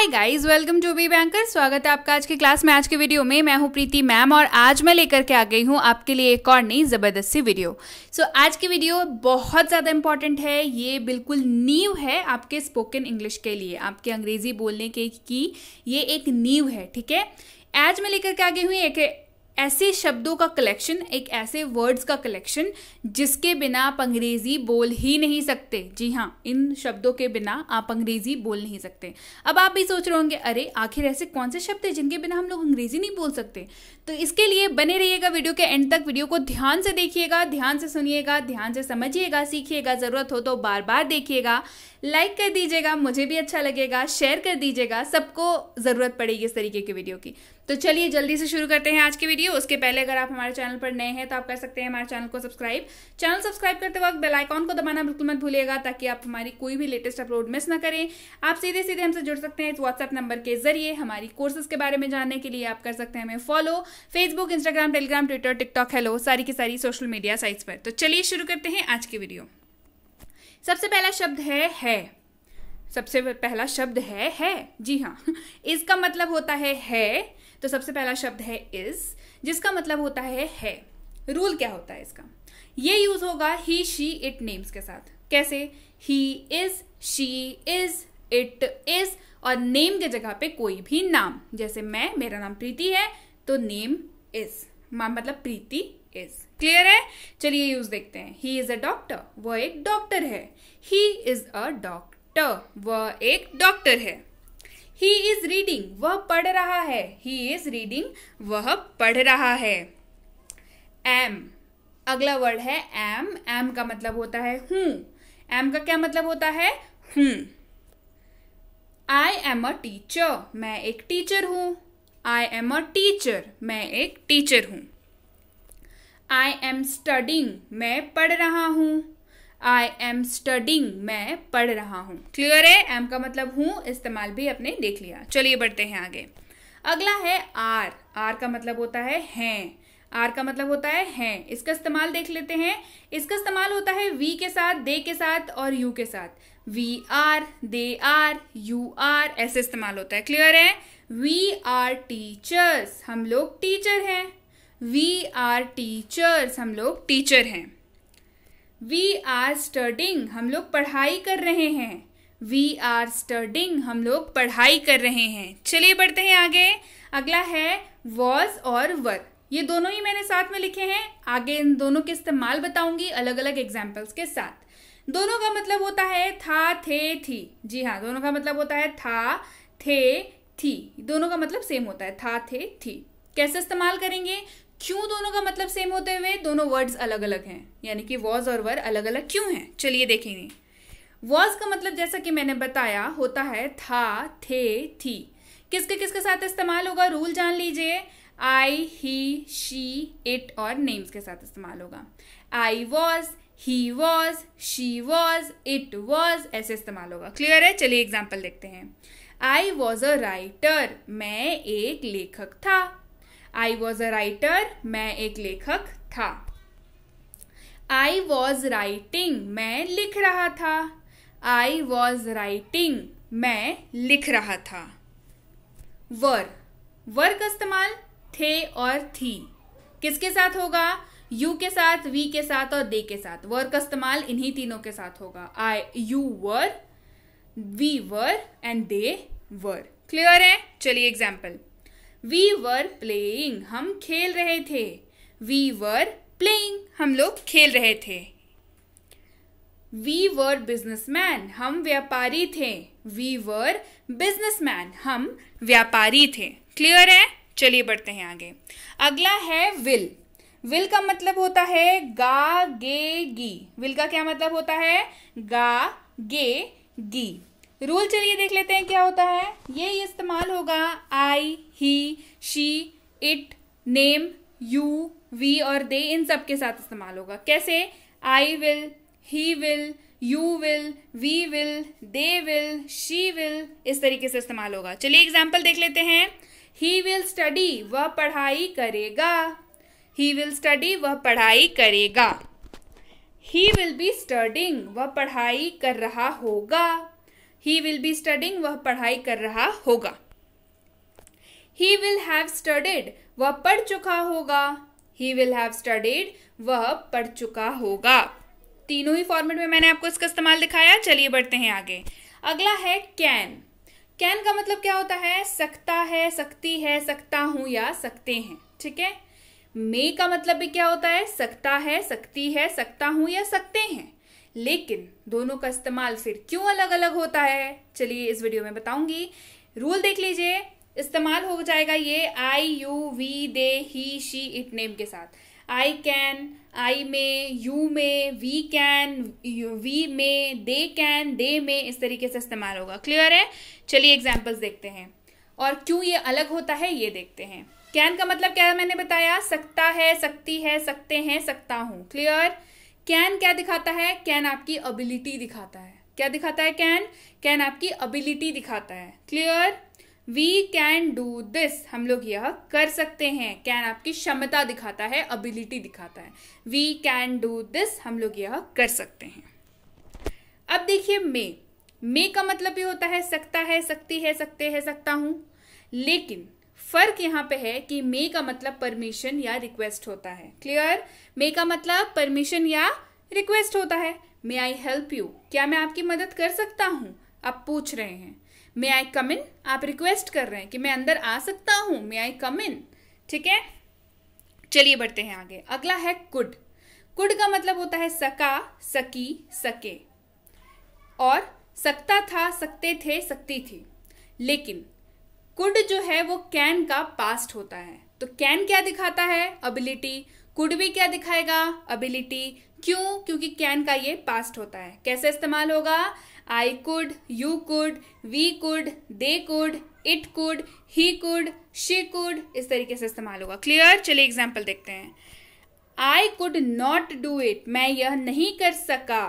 hi guys welcome to Be Banker स्वागत है आपका आज की क्लास में आज के वीडियो में मैं हूं प्रीति मैम और आज मैं लेकर के आ गई हूं आपके लिए एक और नई जबरदस्ती वीडियो सो so, आज की वीडियो बहुत ज़्यादा इंपॉर्टेंट है ये बिल्कुल न्यू है आपके स्पोकन इंग्लिश के लिए आपके अंग्रेज़ी बोलने के की ये एक नींव है ठीक है आज मैं लेकर के आ गई हूँ एक ऐसे शब्दों का कलेक्शन एक ऐसे वर्ड्स का कलेक्शन जिसके बिना आप अंग्रेज़ी बोल ही नहीं सकते जी हाँ इन शब्दों के बिना आप अंग्रेज़ी बोल नहीं सकते अब आप भी सोच रहे होंगे अरे आखिर ऐसे कौन से शब्द हैं जिनके बिना हम लोग अंग्रेज़ी नहीं बोल सकते तो इसके लिए बने रहिएगा वीडियो के एंड तक वीडियो को ध्यान से देखिएगा ध्यान से सुनिएगा ध्यान से समझिएगा सीखिएगा ज़रूरत हो तो बार बार देखिएगा लाइक कर दीजिएगा मुझे भी अच्छा लगेगा शेयर कर दीजिएगा सबको ज़रूरत पड़ेगी इस तरीके की वीडियो की तो चलिए जल्दी से शुरू करते हैं आज की वीडियो उसके पहले अगर आप हमारे चैनल पर नए हैं तो आप कर सकते हैं हमारे चैनल को सब्सक्राइब चैनल सब्सक्राइब करते वक्त बेल आइकॉन को दबाना बिल्कुल मत भूलिएगा ताकि आप हमारी कोई भी लेटेस्ट अपलोड मिस ना करें आप सीधे सीधे हमसे जुड़ सकते हैं इस व्हाट्सएप नंबर के जरिए हमारी कोर्सेज के बारे में जानने के लिए आप कर सकते हैं हमें follow Facebook Instagram Telegram Twitter TikTok hello सारी की सारी सोशल मीडिया साइट्स पर तो चलिए शुरू करते हैं आज की वीडियो सबसे पहला शब्द है है सबसे पहला शब्द है है जी हाँ इसका मतलब होता है है तो सबसे पहला शब्द है इज जिसका मतलब होता है है रूल क्या होता है इसका ये यूज होगा ही शी इट नेम्स के साथ कैसे he is she is it is और नेम के जगह पे कोई भी नाम जैसे मैं मेरा नाम प्रीति है तो नेम इज मतलब प्रीति इज क्लियर है चलिए यूज देखते हैं ही इज अ डॉक्टर वह एक डॉक्टर है ही इज अ डॉक्टर वह एक डॉक्टर है ही इज रीडिंग वह पढ़ रहा है ही इज रीडिंग वह पढ़ रहा है एम अगला वर्ड है एम एम का मतलब होता है हूं एम का क्या मतलब होता है हूं आई एम अ टीचर मैं एक टीचर हूं आई एम अ टीचर मैं एक टीचर हूँ आई एम स्टडिंग मैं पढ़ रहा हूँ आई एम स्टडिंग मैं पढ़ रहा हूँ क्लियर है एम का मतलब हूँ इस्तेमाल भी अपने देख लिया चलिए बढ़ते हैं आगे अगला है आर आर का मतलब होता है हैं आर का मतलब होता है हैं इसका इस्तेमाल देख लेते हैं इसका इस्तेमाल होता है वी के साथ दे के साथ और यू के साथ we are they are you are ऐसे इस्तेमाल होता है क्लियर है वी आर टीचर्स हम लोग टीचर हैं वी आर टीचर्स हम लोग टीचर हैं वी आर स्टडिंग हम लोग पढ़ाई कर रहे हैं वी आर स्टडिंग हम लोग पढ़ाई कर रहे हैं चलिए बढ़ते हैं आगे अगला है वॉज और वर ये दोनों ही मैंने साथ में लिखे हैं आगे इन दोनों के इस्तेमाल बताऊंगी अलग अलग एग्जाम्पल्स के साथ दोनों का मतलब होता है था थे थी जी हाँ दोनों का मतलब होता है था थे थी दोनों का मतलब सेम होता है था थे थी कैसे इस्तेमाल करेंगे क्यों दोनों का मतलब सेम होते हुए दोनों वर्ड्स अलग अलग हैं यानी कि वॉज और वर अलग अलग क्यों हैं चलिए देखेंगे वॉज का मतलब जैसा कि मैंने बताया होता है था थे थी किसके किसके साथ इस्तेमाल होगा रूल जान लीजिए आई ही शी इट और नेम्स के साथ इस्तेमाल होगा I was he was she was it was ऐसे इस्तेमाल होगा क्लियर है चलिए एग्जाम्पल देखते हैं आई वॉज अ राइटर मैं एक लेखक था आई वॉज अ राइटर मैं एक लेखक था आई वॉज राइटिंग मैं लिख रहा था आई वॉज राइटिंग मैं लिख रहा था वर वर का इस्तेमाल थे और थी किसके साथ होगा यू के साथ वी के साथ और दे के साथ वर का इस्तेमाल इन्हीं तीनों के साथ होगा I you were we were and they were clear है चलिए एग्जाम्पल वी वर प्लेइंग हम खेल रहे थे वी वर प्लेइंग हम लोग खेल रहे थे वी वर बिजनेसमैन हम व्यापारी थे वी वर बिजनेसमैन हम व्यापारी थे क्लियर है चलिए बढ़ते हैं आगे अगला है विल विल का मतलब होता है गा गे गी विल का क्या मतलब होता है गा गे गी रूल चलिए देख लेते हैं क्या होता है ये इस्तेमाल होगा I he she it name you we और दे इन सब के साथ इस्तेमाल होगा कैसे I will he will you will we will they will she will इस तरीके से इस्तेमाल होगा चलिए एग्जाम्पल देख लेते हैं ही विल स्टडी वह पढ़ाई करेगा ही विल स्टडी वह पढ़ाई करेगा ही विल बी स्टडिंग वह पढ़ाई कर रहा होगा ही विल बी स्टडिंग वह पढ़ाई कर रहा होगा ही विल हैव स्टडीड वह पढ़ चुका होगा ही विल हैव स्टडीड वह पढ़ चुका होगा तीनों ही फॉर्मेट में मैंने आपको इसका इस्तेमाल दिखाया चलिए बढ़ते हैं आगे अगला है कैन कैन का मतलब क्या होता है सकता है सकती है सकता हूं या सकते हैं ठीक है मे का मतलब भी क्या होता है सकता है सकती है सकता हूं या सकते हैं लेकिन दोनों का इस्तेमाल फिर क्यों अलग अलग होता है चलिए इस वीडियो में बताऊंगी रूल देख लीजिए इस्तेमाल हो जाएगा ये I you we they he she it name के साथ I can I may you may we can we may they can they may इस तरीके से इस्तेमाल होगा क्लियर है चलिए एग्जाम्पल्स देखते हैं और क्यों ये अलग होता है ये देखते हैं कैन का मतलब क्या मैंने बताया सकता है सकती है सकते हैं सकता हूं क्लियर कैन क्या दिखाता है कैन आपकी अबिलिटी दिखाता है क्या दिखाता है कैन कैन आपकी अबिलिटी दिखाता है clear we can do this हम लोग यह कर सकते हैं कैन आपकी क्षमता दिखाता है अबिलिटी दिखाता है वी कैन डू दिस हम लोग यह कर सकते हैं अब देखिए मे मे का मतलब भी होता है सकता है सकती है सकते हैं सकता हूं लेकिन फर्क यहाँ पे है कि मे का मतलब परमिशन या रिक्वेस्ट होता है क्लियर मे का मतलब परमिशन या रिक्वेस्ट होता है मे आई हेल्प यू क्या मैं आपकी मदद कर सकता हूँ आप पूछ रहे हैं मे आई कम इन आप रिक्वेस्ट कर रहे हैं कि मैं अंदर आ सकता हूँ मे आई कम इन ठीक है चलिए बढ़ते हैं आगे अगला है कुड कुड का मतलब होता है सका सकी सके और सकता था सकते थे सकती थी लेकिन कुड जो है वो कैन का पास्ट होता है तो कैन क्या दिखाता है अबिलिटी कुड भी क्या दिखाएगा अबिलिटी क्यों क्योंकि कैन का ये पास्ट होता है कैसे इस्तेमाल होगा I could you could we could they could it could he could she could इस तरीके से इस्तेमाल होगा क्लियर चलिए एग्जाम्पल देखते हैं I could not do it मैं यह नहीं कर सका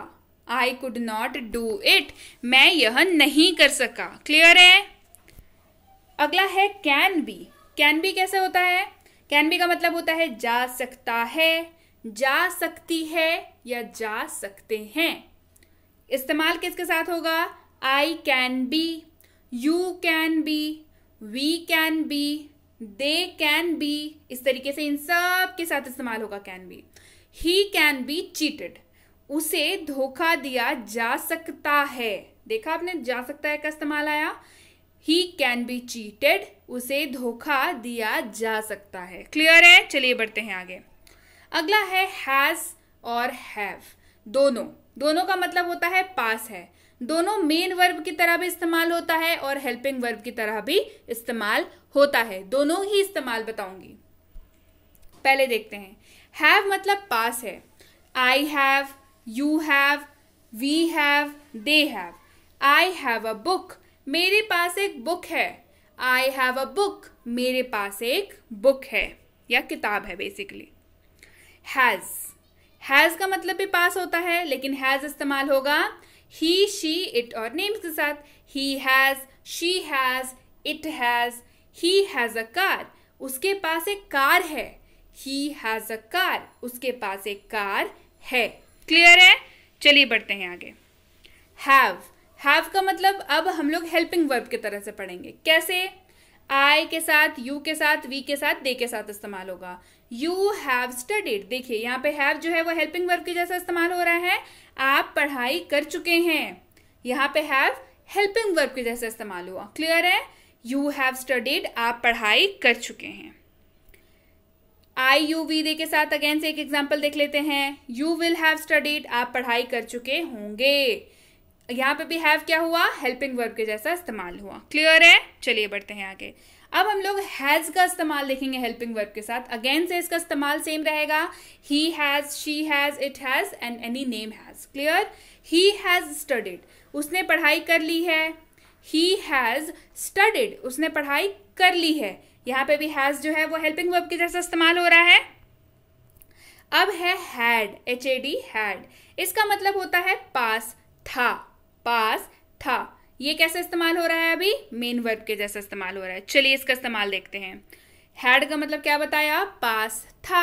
I could not do it मैं यह नहीं कर सका क्लियर है अगला है कैन बी कैन बी कैसे होता है कैन बी का मतलब होता है जा सकता है जा सकती है या जा सकते हैं इस्तेमाल किसके साथ होगा I can be you can be we can be they can be इस तरीके से इन सब के साथ इस्तेमाल होगा can be he can be cheated उसे धोखा दिया जा सकता है देखा आपने जा सकता है का इस्तेमाल आया ही कैन बी चीटेड उसे धोखा दिया जा सकता है क्लियर है चलिए बढ़ते हैं आगे अगला है हैज़ और हैव दोनों दोनों का मतलब होता है पास है दोनों मेन वर्ब की तरह भी इस्तेमाल होता है और हेल्पिंग वर्ब की तरह भी इस्तेमाल होता है दोनों ही इस्तेमाल बताऊंगी पहले देखते हैं हैव मतलब पास है I have you have we have they have I have a book मेरे पास एक बुक है आई हैव अ बुक मेरे पास एक बुक है या किताब है बेसिकली हैज़ हैज़ का मतलब भी पास होता है लेकिन हैज़ इस्तेमाल होगा ही शी इट और नेम्स के साथ he has she has it has he has a car उसके पास एक कार है ही हैज़ अ कार उसके पास एक कार है क्लियर है चलिए बढ़ते हैं आगे हैव हैव का मतलब अब हम लोग हेल्पिंग वर्ब की तरह से पढ़ेंगे कैसे आई के साथ यू के साथ वी के साथ दे के साथ इस्तेमाल होगा यू हैव स्टडीड देखिए यहाँ पे हैव जो है वो हेल्पिंग वर्ब के जैसा इस्तेमाल हो रहा है आप पढ़ाई कर चुके हैं यहाँ पे हैव हेल्पिंग वर्ब के जैसा इस्तेमाल हुआ क्लियर है यू हैव स्टडीड आप पढ़ाई कर चुके हैं आई यू वी दे के साथ अगेन से एक एग्जाम्पल देख लेते हैं यू विल हैव स्टडीड आप पढ़ाई कर चुके होंगे यहाँ पे भी हैव क्या हुआ हेल्पिंग वर्ब के जैसा इस्तेमाल हुआ क्लियर है चलिए बढ़ते हैं आगे अब हम लोग हैज का इस्तेमाल देखेंगे हेल्पिंग वर्ब के साथ अगेन से इसका इस्तेमाल सेम रहेगा he has she has it has and any name has clear he has studied उसने पढ़ाई कर ली है ही हैज स्टडीड उसने पढ़ाई कर ली है यहाँ पे भी हैज जो है वो हेल्पिंग वर्ब के जैसा इस्तेमाल हो रहा है अब है had H A D had इसका मतलब होता है पास था पास था ये कैसे इस्तेमाल हो रहा है अभी मेन वर्ब के जैसा इस्तेमाल हो रहा है चलिए इसका इस्तेमाल देखते हैं हैड का मतलब क्या बताया पास था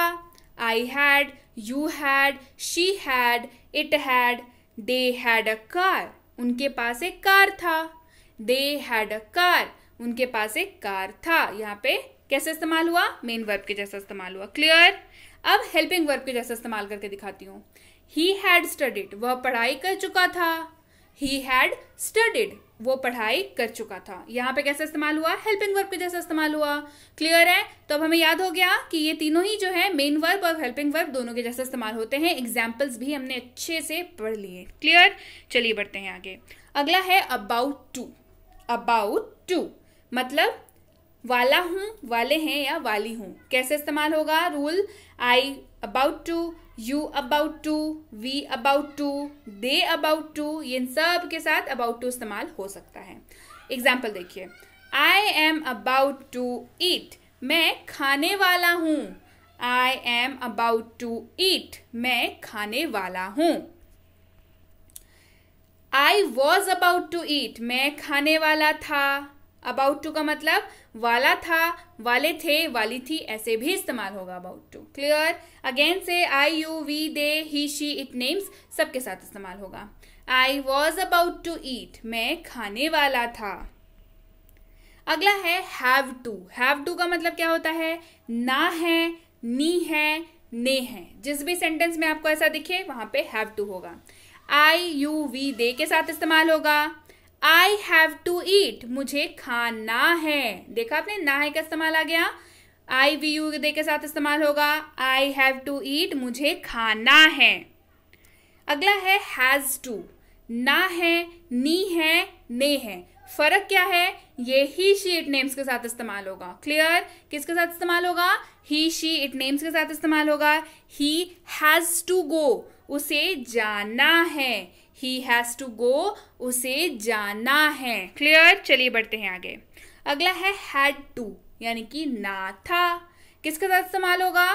I had you had she had it had they had a car उनके पास एक कार था दे हैड अ कार उनके पास एक कार था यहाँ पे कैसे इस्तेमाल हुआ मेन वर्ब के जैसा इस्तेमाल हुआ क्लियर अब हेल्पिंग वर्ब के जैसा इस्तेमाल करके दिखाती हूँ ही हैड स्टडीड वह पढ़ाई कर चुका था ही हैड स्टडीड वो पढ़ाई कर चुका था यहाँ पे कैसे इस्तेमाल हुआ हेल्पिंग वर्ब के जैसा इस्तेमाल हुआ क्लियर है तो अब हमें याद हो गया कि ये तीनों ही जो है मेन वर्ब और हेल्पिंग वर्ब दोनों के जैसे इस्तेमाल होते हैं एग्जाम्पल्स भी हमने अच्छे से पढ़ लिए क्लियर चलिए बढ़ते हैं आगे अगला है अबाउट टू अबाउट टू मतलब वाला हूँ वाले हैं या वाली हूँ कैसे इस्तेमाल होगा rule I about to you about to we about to they about to ये इन सब के साथ अबाउट टू इस्तेमाल हो सकता है एग्जाम्पल देखिए I am about to eat मैं खाने वाला हूँ I am about to eat मैं खाने वाला हूँ I was about to eat मैं खाने वाला था अबाउट टू का मतलब वाला था वाले थे वाली थी ऐसे भी इस्तेमाल होगा अबाउट टू क्लियर अगेन से I you we they he she it names सबके साथ इस्तेमाल होगा I was about to eat मैं खाने वाला था अगला है हैव टू हैव टू का मतलब क्या होता है ना है नी है ने है जिस भी सेंटेंस में आपको ऐसा दिखे वहां पे हैव टू होगा आई यू वी दे के साथ इस्तेमाल होगा आई हैव टू ईट मुझे खाना है देखा आपने ना है का इस्तेमाल आ गया आई वी यू दे के साथ इस्तेमाल होगा आई हैव टू ईट मुझे खाना है अगला है हैज़ टू ना है नी है ने है फर्क क्या है ये ही शी इट नेम्स के साथ इस्तेमाल होगा क्लियर किसके साथ इस्तेमाल होगा ही शी इट नेम्स के साथ इस्तेमाल होगा ही हैज़ टू गो उसे जाना है ही हैज़ टू गो उसे जाना है क्लियर चलिए बढ़ते हैं आगे अगला है हैड टू यानी कि ना था किसके साथ इस्तेमाल होगा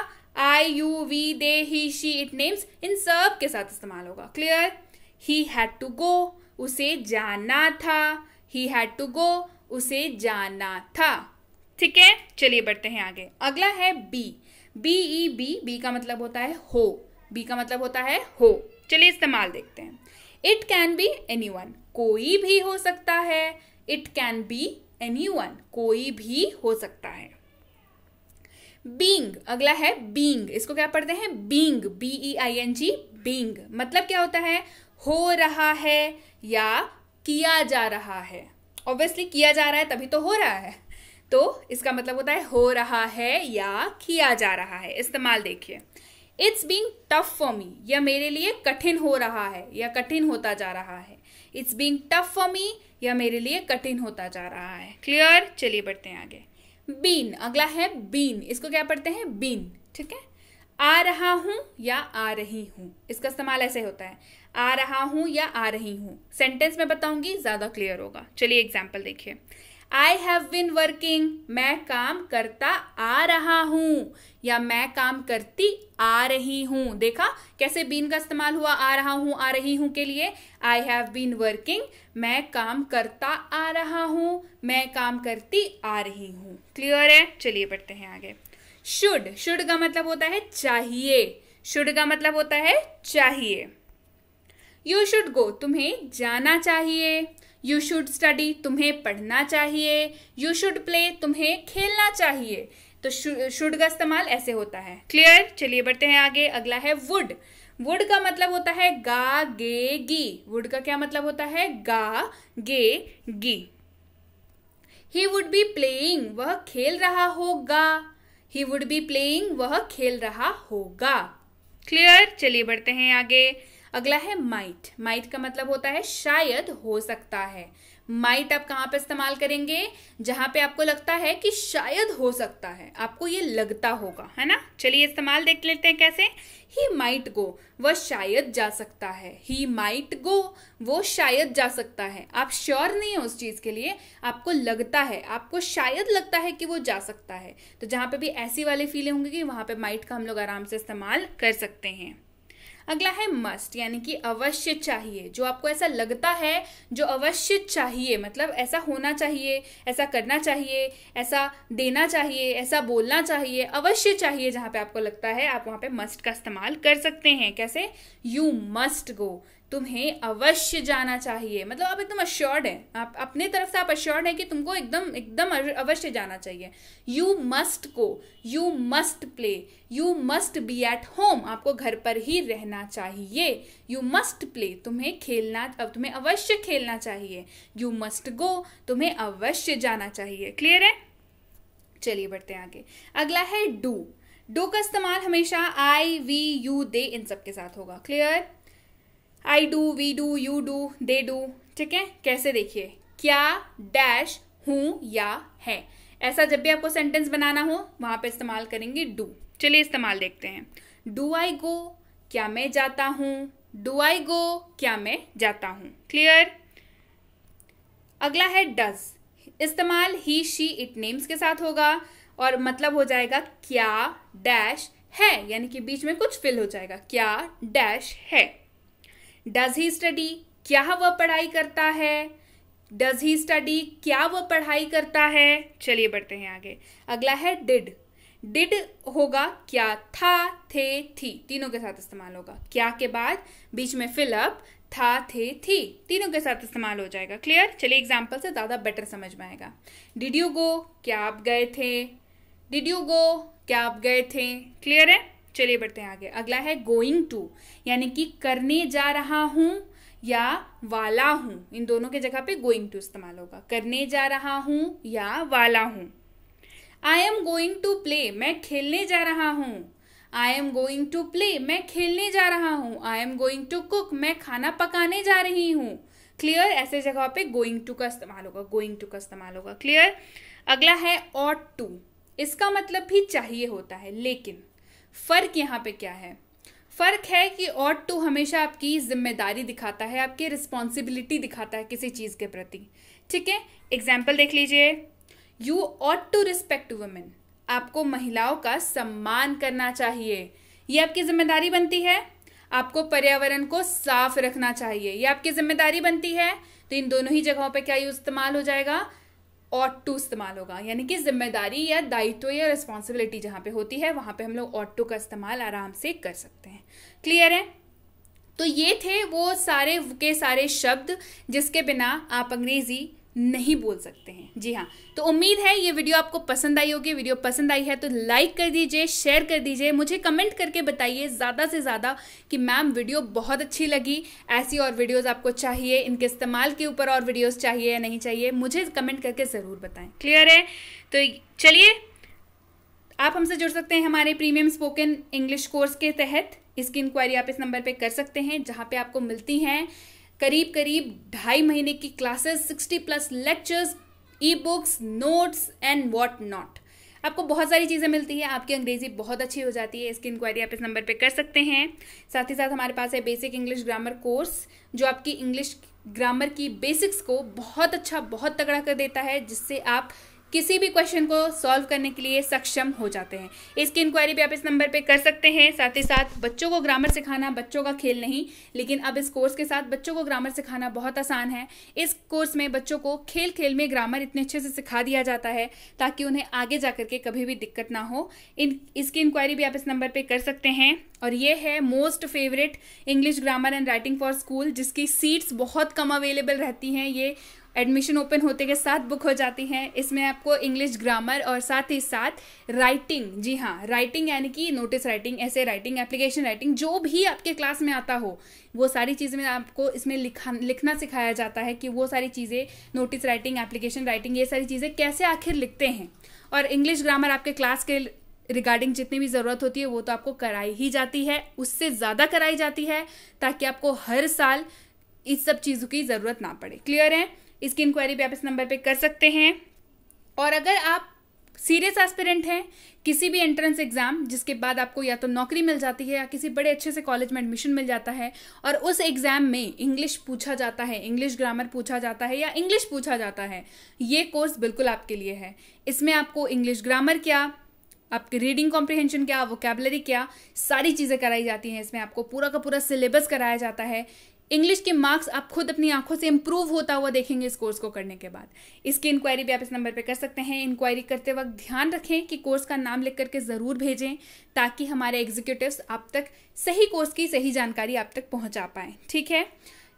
I you we they he she it names इन सब के साथ इस्तेमाल होगा clear he had to go उसे जाना था ही हैड टू गो उसे जाना था ठीक है चलिए बढ़ते हैं आगे अगला है be B E be be का मतलब होता है हो बी का मतलब होता है हो चलिए इस्तेमाल देखते हैं it can be anyone कोई भी हो सकता है it can be anyone कोई भी हो सकता है बींग अगला है बींग इसको क्या पढ़ते हैं being B E I N G being मतलब क्या होता है हो रहा है या किया जा रहा है ऑब्वियसली किया जा रहा है तभी तो हो रहा है तो इसका मतलब होता है हो रहा है या किया जा रहा है इस्तेमाल देखिए it's being tough for me यह मेरे लिए कठिन हो रहा है या कठिन होता जा रहा है it's being tough for me यह मेरे लिए कठिन होता जा रहा है क्लियर चलिए बढ़ते हैं आगे बीन अगला है बीन इसको क्या पढ़ते हैं बीन ठीक है आ रहा हूं या आ रही हूं इसका इस्तेमाल ऐसे होता है आ रहा हूं या आ रही हूं सेंटेंस में बताऊंगी ज़्यादा क्लियर होगा चलिए एग्जाम्पल देखिए आई हैव बिन वर्किंग मैं काम करता आ रहा हूं या मैं काम करती आ रही हूं देखा कैसे बीन का इस्तेमाल हुआ आ रहा हूं आ रही हूं के लिए आई हैव बिन वर्किंग मैं काम करता आ रहा हूं मैं काम करती आ रही हूं क्लियर है चलिए पढ़ते हैं आगे शुड शुड का मतलब होता है चाहिए शुड का मतलब होता है चाहिए यू शुड गो तुम्हें जाना चाहिए यू शुड स्टडी तुम्हें पढ़ना चाहिए यू शुड प्ले तुम्हें खेलना चाहिए तो शुड का इस्तेमाल ऐसे होता है क्लियर चलिए बढ़ते हैं आगे अगला है वुड वुड का मतलब होता है गा गे गी वुड का क्या मतलब होता है गा गे गी ही वुड बी प्लेइंग वह खेल रहा होगा ही वुड बी प्लेइंग वह खेल रहा होगा क्लियर चलिए बढ़ते हैं आगे अगला है माइट माइट का मतलब होता है शायद हो सकता है माइट आप कहाँ पे इस्तेमाल करेंगे जहां पे आपको लगता है कि शायद हो सकता है आपको ये लगता होगा है ना चलिए इस्तेमाल देख लेते हैं कैसे ही माइट गो वह शायद जा सकता है ही माइट गो वो शायद जा सकता है आप श्योर नहीं है उस चीज़ के लिए आपको लगता है आपको शायद लगता है कि वो जा सकता है तो जहां पे भी ऐसी वाले फीलिंग होंगी कि वहां पे माइट का हम लोग आराम से इस्तेमाल कर सकते हैं अगला है मस्ट यानी कि अवश्य चाहिए जो आपको ऐसा लगता है जो अवश्य चाहिए मतलब ऐसा होना चाहिए ऐसा करना चाहिए ऐसा देना चाहिए ऐसा बोलना चाहिए अवश्य चाहिए जहाँ पे आपको लगता है आप वहाँ पे मस्ट का इस्तेमाल कर सकते हैं कैसे यू मस्ट गो तुम्हें अवश्य जाना चाहिए मतलब आप एकदम अश्योर्ड हैं आप अपने तरफ से आप अश्योर्ड हैं कि तुमको एकदम एकदम अवश्य जाना चाहिए you must go you must play you must be at home आपको घर पर ही रहना चाहिए यू मस्ट प्ले तुम्हें खेलना अब तुम्हें अवश्य खेलना चाहिए यू मस्ट गो तुम्हें अवश्य जाना चाहिए क्लियर है चलिए बढ़ते हैं आगे अगला है डू डू का इस्तेमाल हमेशा आई वी यू दे इन सब के साथ होगा clear I do we do you do they do ठीक है कैसे देखिए क्या डैश हूं या है ऐसा जब भी आपको सेंटेंस बनाना हो वहां पे इस्तेमाल करेंगे डू चलिए इस्तेमाल देखते हैं डू आई गो क्या मैं जाता हूँ डू आई गो क्या मैं जाता हूं क्लियर अगला है डज इस्तेमाल ही शी इट नेम्स के साथ होगा और मतलब हो जाएगा क्या डैश है यानी कि बीच में कुछ फिल हो जाएगा क्या डैश है डज ही स्टडी क्या वह पढ़ाई करता है डज ही स्टडी क्या वह पढ़ाई करता है चलिए बढ़ते हैं आगे अगला है डिड डिड होगा क्या था थे थी तीनों के साथ इस्तेमाल होगा क्या के बाद बीच में फिलअप था थे थी तीनों के साथ इस्तेमाल हो जाएगा क्लियर चलिए एग्जाम्पल से ज़्यादा बेटर समझ में आएगा डिड यू गो क्या आप गए थे डिड यू गो क्या आप गए थे क्लियर है चलिए बढ़ते हैं आगे अगला है गोइंग टू यानी कि करने जा रहा हूँ या वाला हूँ इन दोनों के जगह पे गोइंग टू इस्तेमाल होगा करने जा रहा हूँ या वाला हूँ I am going to play मैं खेलने जा रहा हूँ I am going to play मैं खेलने जा रहा हूँ I am going to cook मैं खाना पकाने जा रही हूँ क्लियर ऐसे जगह पे गोइंग टू का इस्तेमाल होगा गोइंग टू का इस्तेमाल होगा क्लियर अगला है ऑट टू इसका मतलब भी चाहिए होता है लेकिन फ़र्क यहाँ पे क्या है फ़र्क है कि ऑट टू हमेशा आपकी जिम्मेदारी दिखाता है आपकी रिस्पॉन्सिबिलिटी दिखाता है किसी चीज़ के प्रति ठीक है एग्जाम्पल देख लीजिए you ought to respect women आपको महिलाओं का सम्मान करना चाहिए ये आपकी जिम्मेदारी बनती है आपको पर्यावरण को साफ रखना चाहिए ये आपकी जिम्मेदारी बनती है तो इन दोनों ही जगहों पे क्या यूज इस्तेमाल हो जाएगा ऑट टू इस्तेमाल होगा यानी कि जिम्मेदारी या दायित्व या रिस्पॉन्सिबिलिटी जहाँ पे होती है वहाँ पे हम लोग ऑट टू का इस्तेमाल आराम से कर सकते हैं क्लियर है तो ये थे वो सारे के सारे शब्द जिसके बिना आप अंग्रेज़ी नहीं बोल सकते हैं जी हाँ तो उम्मीद है ये वीडियो आपको पसंद आई होगी वीडियो पसंद आई है तो लाइक कर दीजिए शेयर कर दीजिए मुझे कमेंट करके बताइए ज़्यादा से ज़्यादा कि मैम वीडियो बहुत अच्छी लगी ऐसी और वीडियोस आपको चाहिए इनके इस्तेमाल के ऊपर और वीडियोस चाहिए या नहीं चाहिए मुझे कमेंट करके ज़रूर बताएं क्लियर है तो चलिए आप हमसे जुड़ सकते हैं हमारे प्रीमियम स्पोकन इंग्लिश कोर्स के तहत इसकी इंक्वायरी आप इस नंबर पर कर सकते हैं जहाँ पर आपको मिलती हैं करीब करीब ढाई महीने की classes sixty plus lectures ebooks notes and what not आपको बहुत सारी चीज़ें मिलती है आपकी अंग्रेजी बहुत अच्छी हो जाती है इसकी इंक्वायरी आप इस नंबर पे कर सकते हैं साथ ही साथ हमारे पास है बेसिक इंग्लिश ग्रामर कोर्स जो आपकी इंग्लिश ग्रामर की बेसिक्स को बहुत अच्छा बहुत तगड़ा कर देता है जिससे आप किसी भी क्वेश्चन को सॉल्व करने के लिए सक्षम हो जाते हैं इसकी इंक्वायरी भी आप इस नंबर पे कर सकते हैं साथ ही साथ बच्चों को ग्रामर सिखाना बच्चों का खेल नहीं लेकिन अब इस कोर्स के साथ बच्चों को ग्रामर सिखाना बहुत आसान है इस कोर्स में बच्चों को खेल खेल में ग्रामर इतने अच्छे से सिखा दिया जाता है ताकि उन्हें आगे जा करके कभी भी दिक्कत ना हो इन इसकी इंक्वायरी भी आप इस नंबर पर कर सकते हैं और ये है most favourite English grammar and writing for school जिसकी सीट्स बहुत कम अवेलेबल रहती हैं ये एडमिशन ओपन होते के साथ बुक हो जाती हैं इसमें आपको इंग्लिश ग्रामर और साथ ही साथ राइटिंग जी हाँ राइटिंग यानी कि नोटिस राइटिंग ऐसे राइटिंग एप्लीकेशन राइटिंग जो भी आपके क्लास में आता हो वो सारी चीज़ें में आपको इसमें लिखा लिखना सिखाया जाता है कि वो सारी चीज़ें नोटिस राइटिंग एप्लीकेशन राइटिंग ये सारी चीज़ें कैसे आखिर लिखते हैं और इंग्लिश ग्रामर आपके क्लास के रिगार्डिंग जितनी भी ज़रूरत होती है वो तो आपको कराई ही जाती है उससे ज़्यादा कराई जाती है ताकि आपको हर साल इस सब चीज़ों की ज़रूरत ना पड़े क्लियर है इसकी इंक्वायरी भी आप इस नंबर पर कर सकते हैं और अगर आप सीरियस एस्पिरेंट हैं किसी भी एंट्रेंस एग्ज़ाम जिसके बाद आपको या तो नौकरी मिल जाती है या किसी बड़े अच्छे से कॉलेज में एडमिशन मिल जाता है और उस एग्ज़ाम में इंग्लिश पूछा जाता है इंग्लिश ग्रामर पूछा जाता है या इंग्लिश पूछा जाता है ये कोर्स बिल्कुल आपके लिए है इसमें आपको इंग्लिश ग्रामर क्या आपकी रीडिंग कॉम्प्रिहेंशन क्या वोकेबलरी क्या सारी चीज़ें कराई जाती हैं इसमें आपको पूरा का पूरा सिलेबस कराया जाता है इंग्लिश के मार्क्स आप खुद अपनी आंखों से इंप्रूव होता हुआ देखेंगे इस कोर्स को करने के बाद इसकी इंक्वायरी भी आप इस नंबर पर कर सकते हैं इंक्वायरी करते वक्त ध्यान रखें कि कोर्स का नाम लिख करके ज़रूर भेजें ताकि हमारे एग्जीक्यूटिव आप तक सही कोर्स की सही जानकारी आप तक पहुँचा पाएँ ठीक है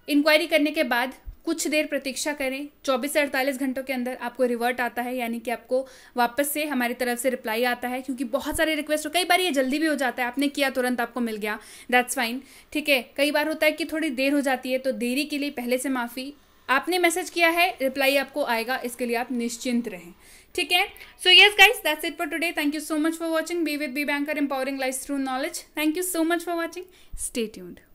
इंक्वायरी करने के बाद कुछ देर प्रतीक्षा करें 24 से 48 घंटों के अंदर आपको रिवर्ट आता है यानी कि आपको वापस से हमारी तरफ से रिप्लाई आता है क्योंकि बहुत सारे रिक्वेस्ट हो कई बार ये जल्दी भी हो जाता है आपने किया तुरंत आपको मिल गया दैट्स फाइन ठीक है कई बार होता है कि थोड़ी देर हो जाती है तो देरी के लिए पहले से माफ़ी आपने मैसेज किया है रिप्लाई आपको आएगा इसके लिए आप निश्चिंत रहें ठीक है so yes guys that's it for today thank you so much for watching be with Be Banker empowering life through knowledge thank you so much for watching stay tuned